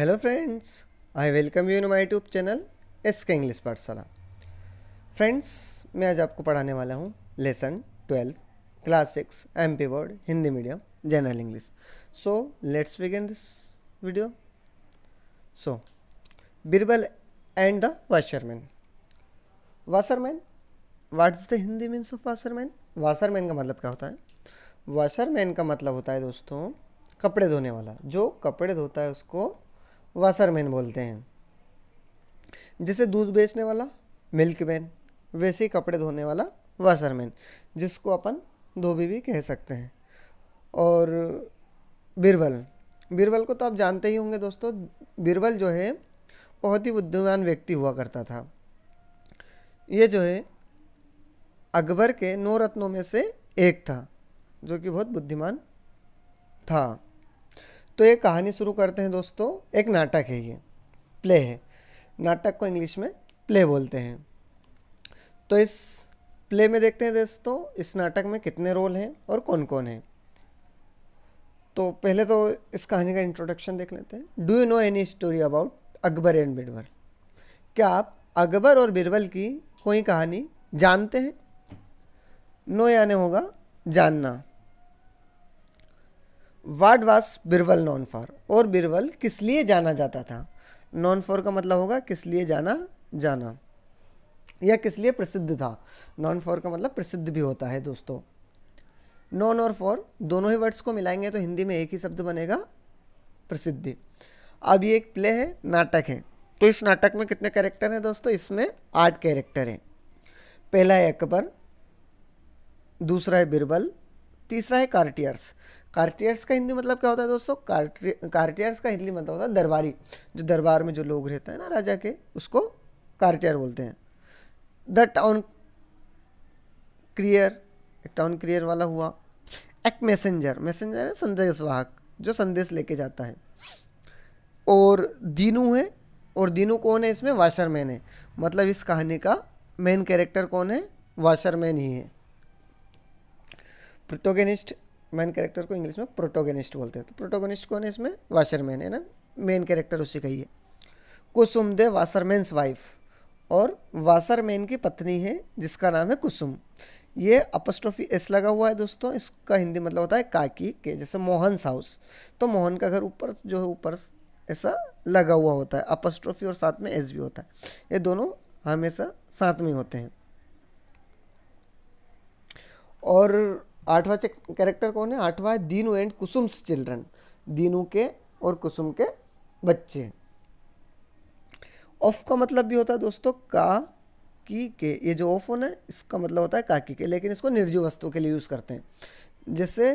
Hello friends I welcome you in my tube channel S K English Pathshala friends मैं आज आपको पढ़ाने वाला हूँ lesson twelve class six M P word Hindi medium general English so let's begin this video so Birbal and the washerman washerman what is the Hindi means of washerman washerman का मतलब क्या होता है वाशरमैन का मतलब होता है दोस्तों कपड़े धोने वाला जो कपड़े धोता है उसको वासरमैन बोलते हैं जिसे दूध बेचने वाला मिल्कमैन वैसे ही कपड़े धोने वाला वासरमैन जिसको अपन धोबी भी कह सकते हैं और बीरबल बीरबल को तो आप जानते ही होंगे दोस्तों बीरबल जो है बहुत ही बुद्धिमान व्यक्ति हुआ करता था ये जो है अकबर के नौ रत्नों में से एक था जो कि बहुत बुद्धिमान था तो ये कहानी शुरू करते हैं दोस्तों एक नाटक है ये प्ले है नाटक को इंग्लिश में प्ले बोलते हैं तो इस प्ले में देखते हैं दोस्तों इस नाटक में कितने रोल हैं और कौन कौन हैं तो पहले तो इस कहानी का इंट्रोडक्शन देख लेते हैं do you know any story about Akbar and Birbal क्या आप अकबर और बिरबल की कोई कहानी जानते हैं नो यानी होगा जानना वाट वास बिरवल नॉन फॉर और बिरवल किस लिए जाना जाता था नॉन फॉर का मतलब होगा किस लिए जाना जाना यह किस लिए प्रसिद्ध था नॉन फॉर का मतलब प्रसिद्ध भी होता है दोस्तों नॉन और फॉर दोनों ही वर्ड्स को मिलाएंगे तो हिंदी में एक ही शब्द बनेगा प्रसिद्धि अब ये एक प्ले है नाटक है तो इस नाटक में कितने कैरेक्टर हैं दोस्तों इसमें आठ कैरेक्टर हैं पहला है अकबर दूसरा है बिरबल तीसरा है कार्टियर्स कार्टियर्स का हिंदी मतलब क्या होता है दोस्तों कार्टियर्स का हिंदी मतलब होता है दरबारी जो दरबार में जो लोग रहते हैं ना राजा के उसको कार्टियर बोलते हैं द टाउन क्रियर एक टाउन क्रियर वाला हुआ एक मैसेंजर मैसेंजर है संदेश वाहक जो संदेश लेके जाता है और दीनू है और दीनू कौन है इसमें वाशरमैन है मतलब इस कहानी का मेन कैरेक्टर कौन है वाशरमैन ही है प्रोटोगेनिस्ट मेन कैरेक्टर को इंग्लिश में प्रोटोगनिस्ट बोलते हैं तो प्रोटोगनिस्ट कौन है इसमें वाशरमैन है ना मेन कैरेक्टर उसी का ही है कुसुम दे वासरमैनस वाइफ और वासरमैन की पत्नी है जिसका नाम है कुसुम ये अपस्ट्रोफी एस लगा हुआ है दोस्तों इसका हिंदी मतलब होता है काकी के जैसे मोहनस हाउस तो मोहन का घर ऊपर जो है ऊपर ऐसा लगा हुआ होता है अपस्ट्रॉफी और साथ में एस भी होता है ये दोनों हमेशा साथ में होते हैं और आठवां कैरेक्टर कौन है आठवां है दीनू एंड कुसुम्स चिल्ड्रन दीनू के और कुसुम के बच्चे ऑफ का मतलब भी होता है दोस्तों का की के ये जो ऑफ होना है इसका मतलब होता है काकी के लेकिन इसको निर्जीव वस्तु के लिए यूज़ करते हैं जैसे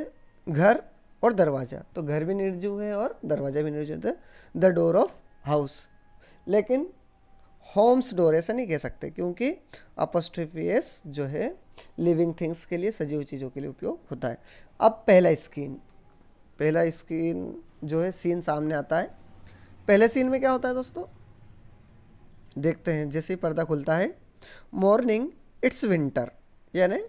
घर और दरवाज़ा तो घर भी निर्जीव है और दरवाज़ा भी निर्जीव है द डोर ऑफ हाउस लेकिन होम्स डोर ऐसा नहीं कह सकते क्योंकि अपोस्ट्रिफियस जो है लिविंग थिंग्स के लिए सजीव चीज़ों के लिए उपयोग होता है अब पहला स्क्रीन पहला स्क्रीन जो है सीन सामने आता है पहले सीन में क्या होता है दोस्तों देखते हैं जैसे ही पर्दा खुलता है मॉर्निंग इट्स विंटर यानी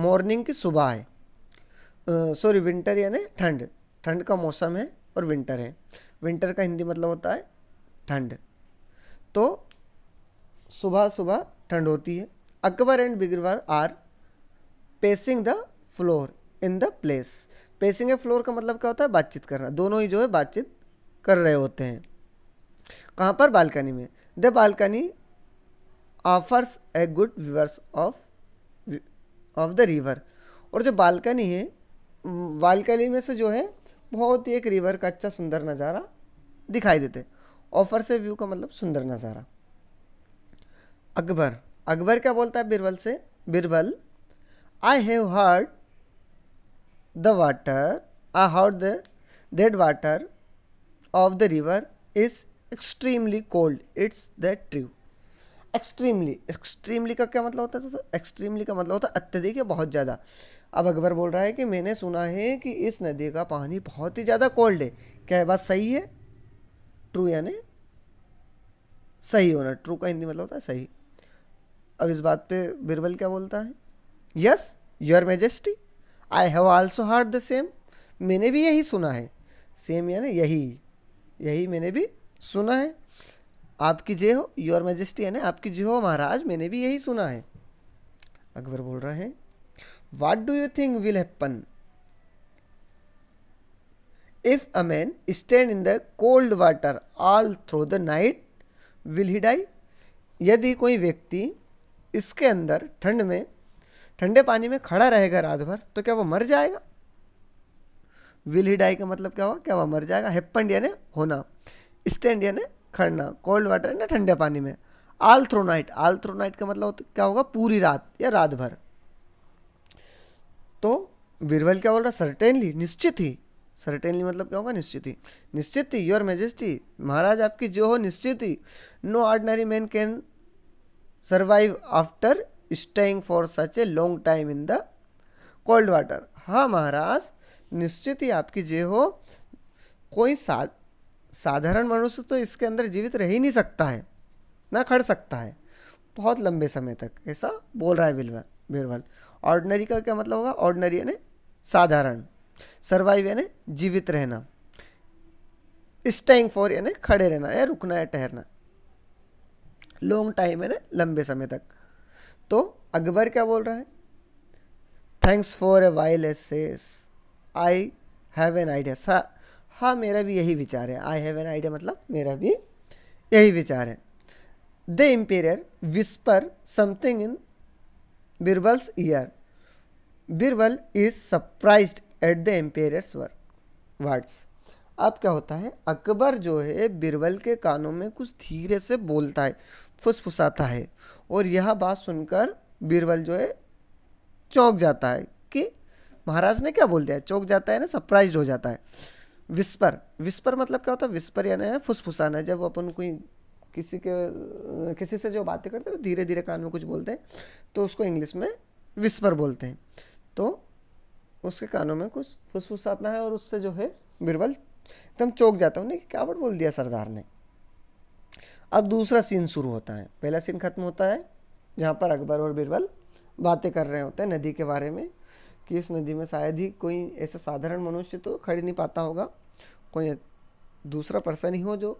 मॉर्निंग की सुबह है सॉरी विंटर यानी ठंड ठंड का मौसम है और विंटर है विंटर का हिंदी मतलब होता है ठंड तो सुबह सुबह ठंड होती है Akbar and Birbal are pacing the floor in the place. Pacing a floor का मतलब क्या होता है बातचीत करना दोनों ही जो है बातचीत कर रहे होते हैं कहाँ पर बालकनी में the balcony offers a good viewers of of the river और जो बालकनी है बालकनी में से जो है बहुत ही एक रिवर का अच्छा सुंदर नज़ारा दिखाई देते ऑफर से व्यू का मतलब सुंदर नज़ारा अकबर अकबर क्या बोलता है बीरबल से Birbal I have heard the water I heard the dead water of the river is extremely cold it's the true extremely extremely का क्या मतलब होता है तो एक्सट्रीमली का मतलब होता है अत्यधिक या बहुत ज़्यादा अब अकबर बोल रहा है कि मैंने सुना है कि इस नदी का पानी बहुत ही ज़्यादा कोल्ड है क्या बात सही है ट्रू यानी सही होना ट्रू का हिंदी मतलब होता है सही अब इस बात पे बिरबल क्या बोलता है yes your majesty I have also heard the same मैंने भी यही सुना है सेम यानी यही यही मैंने भी सुना है आपकी जय हो योर मेजेस्टी यानी आपकी जय हो महाराज मैंने भी यही सुना है अकबर बोल रहा है what do you think will happen if a man stand in the cold water all through the night will he die यदि कोई व्यक्ति इसके अंदर ठंड में ठंडे पानी में खड़ा रहेगा रात भर तो क्या वो मर जाएगा विल ही डाई का मतलब क्या हुआ क्या वह मर जाएगा हेप्पंड यानी होना स्टैंड यानी खड़ना कोल्ड वाटर यानी ठंडे पानी में all through night all through night का मतलब क्या होगा पूरी रात या रात भर तो बीरबल क्या बोल रहा सर्टेनली निश्चित ही सर्टेनली मतलब क्या होगा निश्चित ही निश्चित ही योर मेजेस्टी महाराज आपकी जो हो निश्चित ही no ordinary man can survive after staying for such a long time in the cold water हाँ महाराज निश्चित ही आपकी जे हो कोई सा साधारण मनुष्य तो इसके अंदर जीवित रह ही नहीं सकता है ना खड़ सकता है बहुत लंबे समय तक ऐसा बोल रहा है बिलवल बीरबल ऑर्डनरी का क्या मतलब होगा ऑर्डनरी यानी साधारण सर्वाइव यानी जीवित रहना स्टैंग फॉर यानी खड़े रहना या रुकना या ठहरना लॉन्ग टाइम है ना लंबे समय तक तो अकबर क्या बोल रहा है thanks for a while says I have an idea सा हाँ मेरा भी यही विचार है आई हैव एन आइडिया मतलब मेरा भी यही विचार है the emperor whisper something in Birbal's ear Birbal is surprise at the emperor's work words अब क्या होता है अकबर जो है बिरबल के कानों में कुछ धीरे से बोलता है फुसफुसाता है और यह बात सुनकर बीरबल जो है चौंक जाता है कि महाराज ने क्या बोल दिया चौंक जाता है ना सरप्राइज हो जाता है विस्पर विस्पर मतलब क्या होता है विस्पर यानी फुसफुसाना जब अपन कोई किसी के किसी से जो बातें करते हैं तो धीरे धीरे कान में कुछ बोलते हैं तो उसको इंग्लिश में विस्पर बोलते हैं तो उसके कानों में कुछ फुसफुसाता है और उससे जो है बीरबल एकदम चौंक जाता है उन्हें क्या बोल दिया सरदार ने अब दूसरा सीन शुरू होता है पहला सीन ख़त्म होता है जहाँ पर अकबर और बीरबल बातें कर रहे होते हैं नदी के बारे में कि इस नदी में शायद ही कोई ऐसा साधारण मनुष्य तो खड़ी नहीं पाता होगा कोई दूसरा पर्सन ही हो जो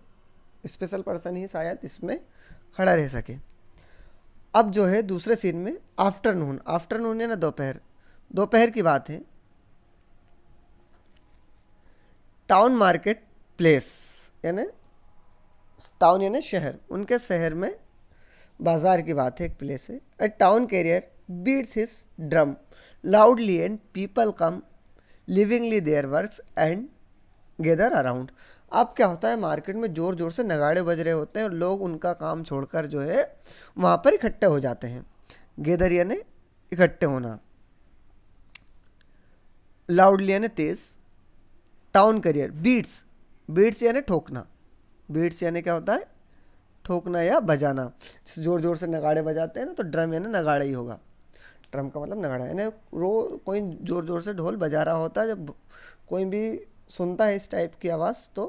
स्पेशल पर्सन ही शायद इसमें खड़ा रह सके अब जो है दूसरे सीन में आफ्टरनून आफ्टरनून है ना दोपहर दोपहर की बात है टाउन मार्केट प्लेस यानी टाउन यानी शहर उनके शहर में बाजार की बात है एक प्लेस है a town crier beats his drum loudly and people come leaving their works and gather around अब क्या होता है मार्केट में ज़ोर ज़ोर से नगाड़े बज रहे होते हैं और लोग उनका काम छोड़कर जो है वहाँ पर इकट्ठे हो जाते हैं गेदर यानी इकट्ठे होना लाउडली यानी तेज़ टाउन करियर बीट्स बीट्स यानी ठोकना बीट्स यानी क्या होता है ठोकना या बजाना ज़ोर ज़ोर से नगाड़े बजाते हैं ना तो ड्रम यानी नगाड़ा ही होगा ड्रम का मतलब नगाड़ा यानी रो कोई ज़ोर ज़ोर से ढोल बजा रहा होता है जब कोई भी सुनता है इस टाइप की आवाज़ तो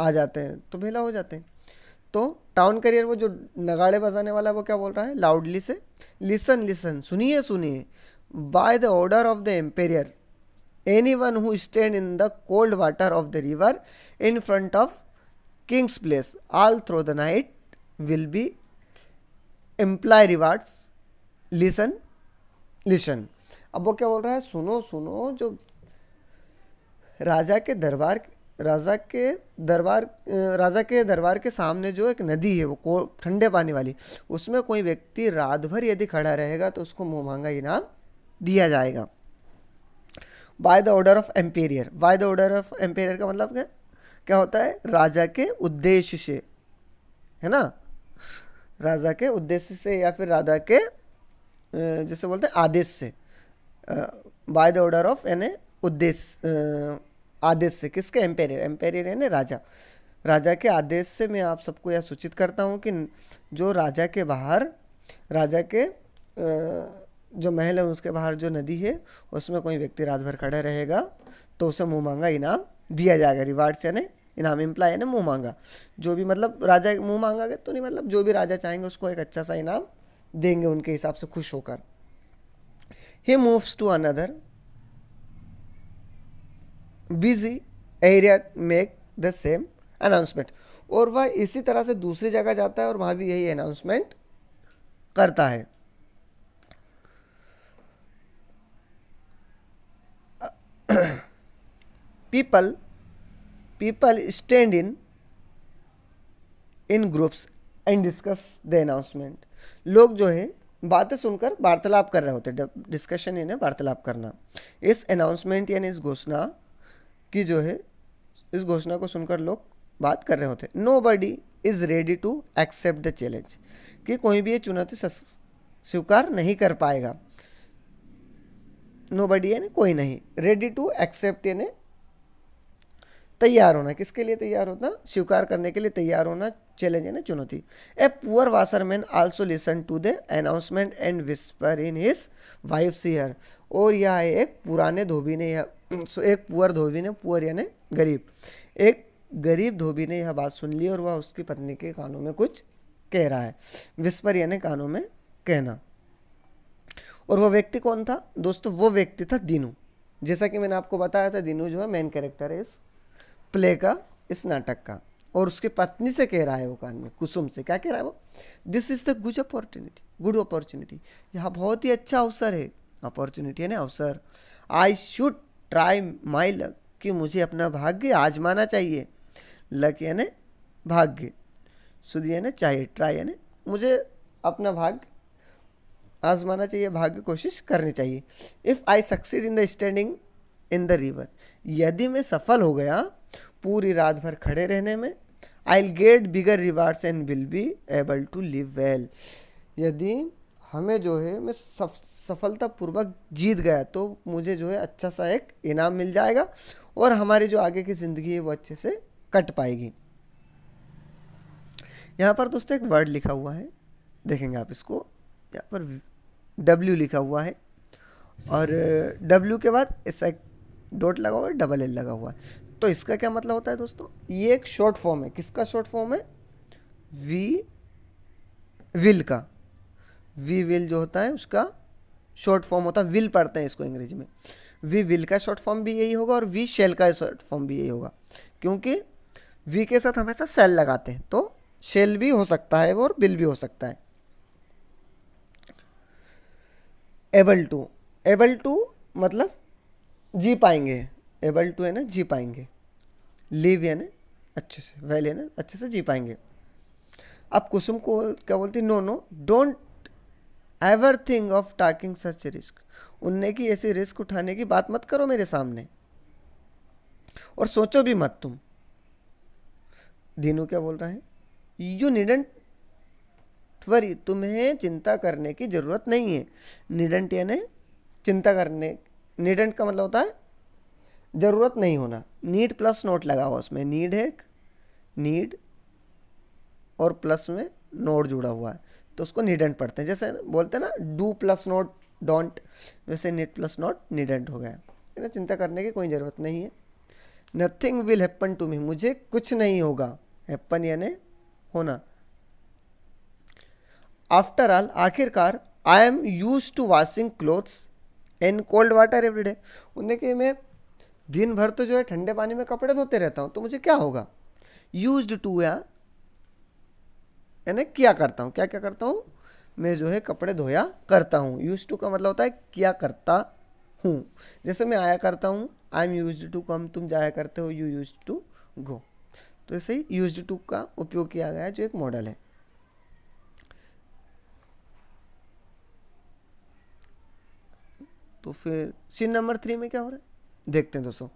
आ जाते हैं तो भेला हो जाते हैं तो टाउन करियर वो जो नगाड़े बजाने वाला वो क्या बोल रहा है लाउडली से लिसन लिसन सुनिए सुनिए by the order of the emperor anyone who stand in the cold water of the river in front of king's place all through the night will be imply rewards listen listen अब वो क्या बोल रहा है सुनो सुनो जो राजा के दरबार राजा के दरबार राजा के दरबार के सामने जो एक नदी है वो ठंडे पानी वाली उसमें कोई व्यक्ति रात भर यदि खड़ा रहेगा तो उसको मुँह मांगा इनाम दिया जाएगा by the order of emperor by the order of emperor का मतलब क्या क्या होता है राजा के उद्देश्य से है ना राजा के उद्देश्य से या फिर राजा के जैसे बोलते हैं आदेश से बाय द ऑर्डर ऑफ यानी उद्देश्य आदेश से किसके एम्पेरियर एम्पेरियर यानी राजा राजा के आदेश से मैं आप सबको यह सूचित करता हूँ कि जो राजा के बाहर राजा के आ, जो महल है उसके बाहर जो नदी है उसमें कोई व्यक्ति रात भर खड़ा रहेगा तो उसे मुँह मांगा इनाम दिया जाएगा रिवार्ड्स यानी इनाम इम्प्लाई यानी मुँह मांगा जो भी मतलब राजा मुँह मांगा गया तो नहीं मतलब जो भी राजा चाहेंगे उसको एक अच्छा सा इनाम देंगे उनके हिसाब से खुश होकर ही moves to another busy area make the same announcement और वह इसी तरह से दूसरी जगह जाता है और वहाँ भी यही अनाउंसमेंट करता है people people stand in in groups and discuss the announcement लोग जो है बातें सुनकर वार्तालाप कर रहे होते हैं डिस्कशन यानी वार्तालाप करना इस अनाउंसमेंट यानी इस घोषणा की जो है इस घोषणा को सुनकर लोग बात कर रहे होते हैं no body is ready to accept the challenge कि कोई भी ये चुनौती स्वीकार नहीं कर पाएगा नो बडी यानी कोई नहीं रेडी टू एक्सेप्ट यानी तैयार होना किसके लिए तैयार होना स्वीकार करने के लिए तैयार होना चैलेंज यानी चुनौती a poor washerman also listen to the announcement and whisper in his wife see her और यह है एक पुराने धोबी ने यह एक पुअर धोबी ने पुअर यानी गरीब एक गरीब धोबी ने यह बात सुन ली और वह उसकी पत्नी के कानों में कुछ कह रहा है विस्पर यानी कानों में कहना और वो व्यक्ति कौन था दोस्तों वो व्यक्ति था दीनू जैसा कि मैंने आपको बताया था दीनू जो है मेन कैरेक्टर है इस प्ले का इस नाटक का और उसकी पत्नी से कह रहा है वो कान में कुसुम से क्या कह रहा है वो this is the good opportunity good opportunity यह बहुत ही अच्छा अवसर है अपॉर्चुनिटी है ना अवसर I should try my luck कि मुझे अपना भाग्य आजमाना चाहिए लक यानी भाग्य सुध यानी चाहिए ट्राई यानी मुझे अपना भाग्य आजमाना चाहिए भाग्य कोशिश करनी चाहिए if I succeed in the standing in the river यदि मैं सफल हो गया पूरी रात भर खड़े रहने में I get bigger rewards and will be able to live well यदि हमें जो है मैं सफ सफलतापूर्वक जीत गया तो मुझे जो है अच्छा सा एक इनाम मिल जाएगा और हमारी जो आगे की ज़िंदगी है वो अच्छे से कट पाएगी यहाँ पर दोस्तों एक वर्ड लिखा हुआ है देखेंगे आप इसको यहाँ पर डब्ल्यू लिखा हुआ है और डब्ल्यू के बाद इस डॉट लगा हुआ है डबल एल लगा हुआ है तो इसका क्या मतलब होता है दोस्तों ये एक शॉर्ट फॉर्म है किसका शॉर्ट फॉर्म है वी विल का वी विल जो होता है उसका शॉर्ट फॉर्म होता है विल पढ़ते हैं इसको अंग्रेजी में वी विल का शॉर्ट फॉर्म भी यही होगा और वी शेल का शॉर्ट फॉर्म भी यही होगा क्योंकि वी के साथ हमेशा सेल लगाते हैं तो शेल भी हो सकता है और बिल भी हो सकता है एबल टू एबल टू मतलब जी पाएंगे एबल टू है ना जी पाएंगे लिव यानी अच्छे से वेल ना अच्छे से जी पाएंगे अब कुसुम को क्या बोलती no no don't ever thing of talking such risk उनने की ऐसी रिस्क उठाने की बात मत करो मेरे सामने और सोचो भी मत तुम दीनू क्या बोल रहा है यू नीडेंट त्वरी तुम्हें चिंता करने की ज़रूरत नहीं है निडंट यानी चिंता करने निडंट का मतलब होता है ज़रूरत नहीं होना नीड प्लस नोट लगा हुआ उसमें नीड है नीड और प्लस में नोट जुड़ा हुआ है तो उसको निडंट पढ़ते हैं जैसे बोलते हैं ना डू प्लस नोट डोंट वैसे नीड प्लस नोट निडेंट हो गया है ना चिंता करने की कोई ज़रूरत नहीं है nothing will happen to me मुझे कुछ नहीं होगा हैपन यानी होना आफ्टर ऑल आखिरकार I am use to washing clothes in cold water every day उन्हें कि मैं दिन भर तो जो है ठंडे पानी में कपड़े धोते रहता हूँ तो मुझे क्या होगा यूज टू या यानी किया करता हूँ क्या क्या करता हूँ मैं जो है कपड़े धोया करता हूँ यूज टू का मतलब होता है किया करता हूँ जैसे मैं आया करता हूँ I am use to come तुम जाया करते हो यू यूज टू गो तो ऐसे ही यूज टू का उपयोग किया गया जो एक मॉडल है तो फिर सीन नंबर थ्री में क्या हो रहा है देखते हैं दोस्तों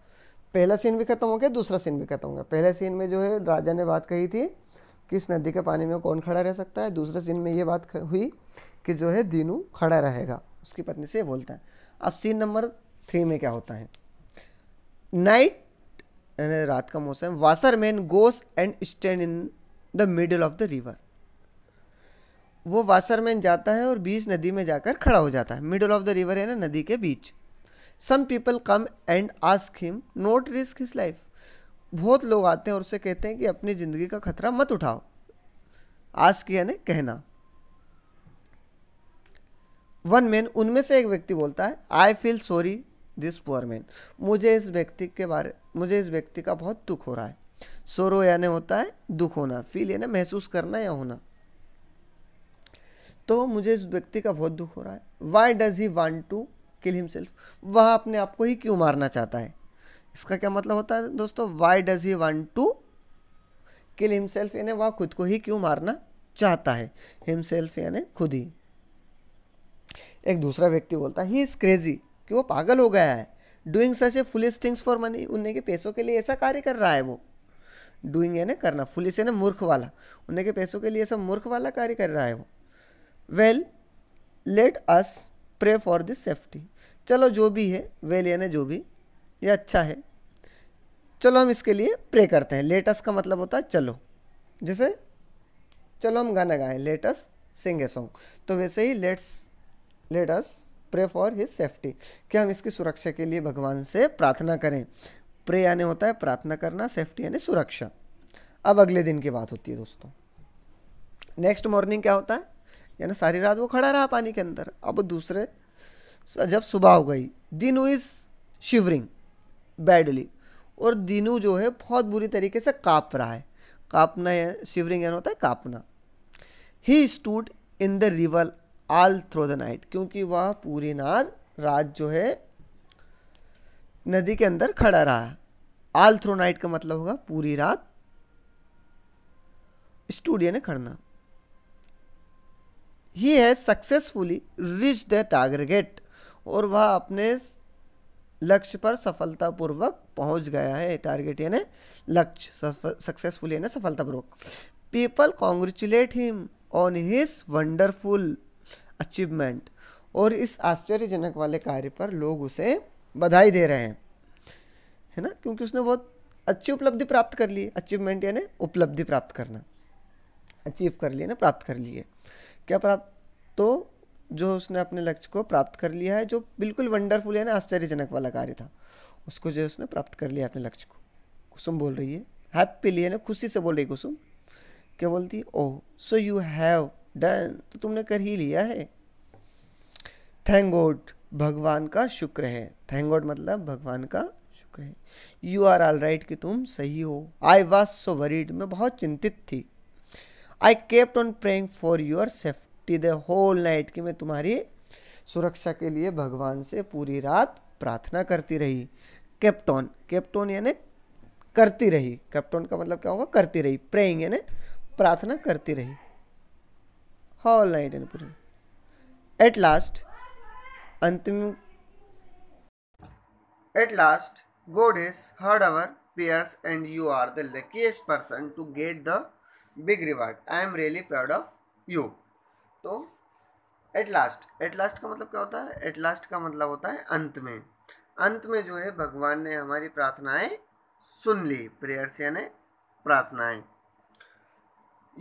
पहला सीन भी खत्म हो गया दूसरा सीन भी खत्म हो गया पहले सीन में जो है राजा ने बात कही थी कि इस नदी के पानी में कौन खड़ा रह सकता है दूसरे सीन में ये बात हुई कि जो है दीनू खड़ा रहेगा उसकी पत्नी से बोलता है अब सीन नंबर थ्री में क्या होता है नाइट रात का मौसम washerman goes and stand in the middle of the river वो वासरमैन जाता है और बीच नदी में जाकर खड़ा हो जाता है मिडल ऑफ द रिवर है ना नदी के बीच some people come and ask him not risk his life बहुत लोग आते हैं और उससे कहते हैं कि अपनी ज़िंदगी का खतरा मत उठाओ आस्क यानी कहना वन मैन उनमें से एक व्यक्ति बोलता है I feel sorry this poor man मुझे इस व्यक्ति के बारे मुझे इस व्यक्ति का बहुत दुख हो रहा है सोरो यानी होता है दुख होना फील यानी महसूस करना या होना तो मुझे इस व्यक्ति का बहुत दुख हो रहा है why does he want to kill himself वह अपने आप को ही क्यों मारना चाहता है इसका क्या मतलब होता है दोस्तों why does he want to kill himself यानी वह खुद को ही क्यों मारना चाहता है हिमसेल्फ यानी खुद ही एक दूसरा व्यक्ति बोलता है ही इज़ क्रेजी कि वो पागल हो गया है doing such a foolish things for money उन्हें के पैसों के लिए ऐसा कार्य कर रहा है वो डूइंग यानी करना फुलिस यानी मूर्ख वाला उन्हें के पैसों के लिए ऐसा मूर्ख वाला कार्य कर रहा है वो well let us pray for this safety चलो जो भी है वेल यानी जो भी ये अच्छा है चलो हम इसके लिए प्रे करते हैं लेटस का मतलब होता है चलो जैसे चलो हम गाना गाएं लेटस सिंग ए सॉन्ग तो वैसे ही let's let's pray for his safety कि हम इसकी सुरक्षा के लिए भगवान से प्रार्थना करें प्रे यानी होता है प्रार्थना करना सेफ्टी यानी सुरक्षा अब अगले दिन की बात होती है दोस्तों नेक्स्ट मॉर्निंग क्या होता है यानी सारी रात वो खड़ा रहा पानी के अंदर अब दूसरे जब सुबह हो गई दिनू इज़ शिवरिंग बैडली और दिनू जो है बहुत बुरी तरीके से काँप रहा है काँपना शिवरिंग यानी होता है काँपना ही stood in the river all through the night क्योंकि वह पूरी नार रात जो है नदी के अंदर खड़ा रहा आल थ्रो नाइट का मतलब होगा पूरी रात स्टूडियो ने खड़ना ही has successfully reach the target और वह अपने लक्ष्य पर सफलतापूर्वक पहुंच गया है टारगेट यानी लक्ष्य सक्सेसफुली यानी सफलतापूर्वक people congratulate him on his wonderful achievement और इस आश्चर्यजनक वाले कार्य पर लोग उसे बधाई दे रहे हैं है ना क्योंकि उसने बहुत अच्छी उपलब्धि प्राप्त कर ली अचीवमेंट यानी उपलब्धि प्राप्त करना अचीव कर लिए ना प्राप्त कर लिए क्या प्राप्त तो जो उसने अपने लक्ष्य को प्राप्त कर लिया है जो बिल्कुल वंडरफुल है ना आश्चर्यजनक वाला कार्य था उसको जो उसने प्राप्त कर लिया अपने लक्ष्य को कुसुम बोल रही है हैप्पीली ना खुशी से बोल रही कुसुम क्या बोलती है oh so you have done तो तुमने कर ही लिया है थैंक गॉड भगवान का शुक्र है थैंक गॉड मतलब भगवान का शुक्र है यू आर ऑल राइट कि तुम सही हो आई वॉज सो वरीड मैं बहुत चिंतित थी I kept on praying for your safety the whole night कि मैं तुम्हारी सुरक्षा के लिए भगवान से पूरी रात प्रार्थना करती रही कैप्टॉन कैप्टॉन यानी करती रही कैप्टॉन का मतलब क्या होगा करती रही प्रेइंग यानी प्रार्थना करती रही होल नाइट यानी पूरी एट लास्ट अंतिम at last god is heard our prayers and you are the luckiest person to get the big reward I am really proud of you तो एट लास्ट एट लास्ट का मतलब क्या होता है eight last का मतलब होता है अंत में अंत में जो है भगवान ने हमारी प्रार्थनाएं सुन ली प्रेयर्स यानी प्रार्थनाएं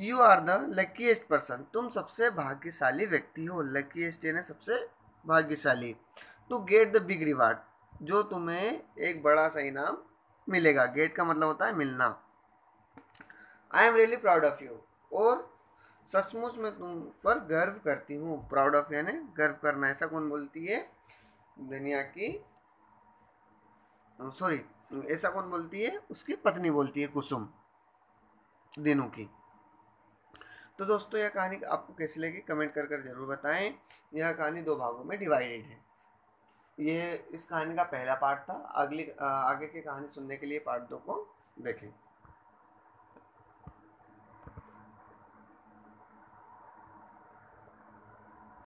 you are the luckiest person तुम सबसे भाग्यशाली व्यक्ति हो लकीस्ट यानी सबसे भाग्यशाली to get the big reward जो तुम्हें एक बड़ा सा इनाम मिलेगा गेट का मतलब होता है मिलना I am really proud of you और सचमुच मैं तुम पर गर्व करती हूँ प्राउड ऑफ यानी गर्व करना ऐसा कौन बोलती है दुनिया की सॉरी ऐसा कौन बोलती है उसकी पत्नी बोलती है कुसुम दिनों की तो दोस्तों यह कहानी आपको कैसी लगी कमेंट कर कर जरूर बताएं यह कहानी दो भागों में डिवाइडेड है ये इस कहानी का पहला पार्ट था अगली आगे की कहानी सुनने के लिए पार्ट दो को देखें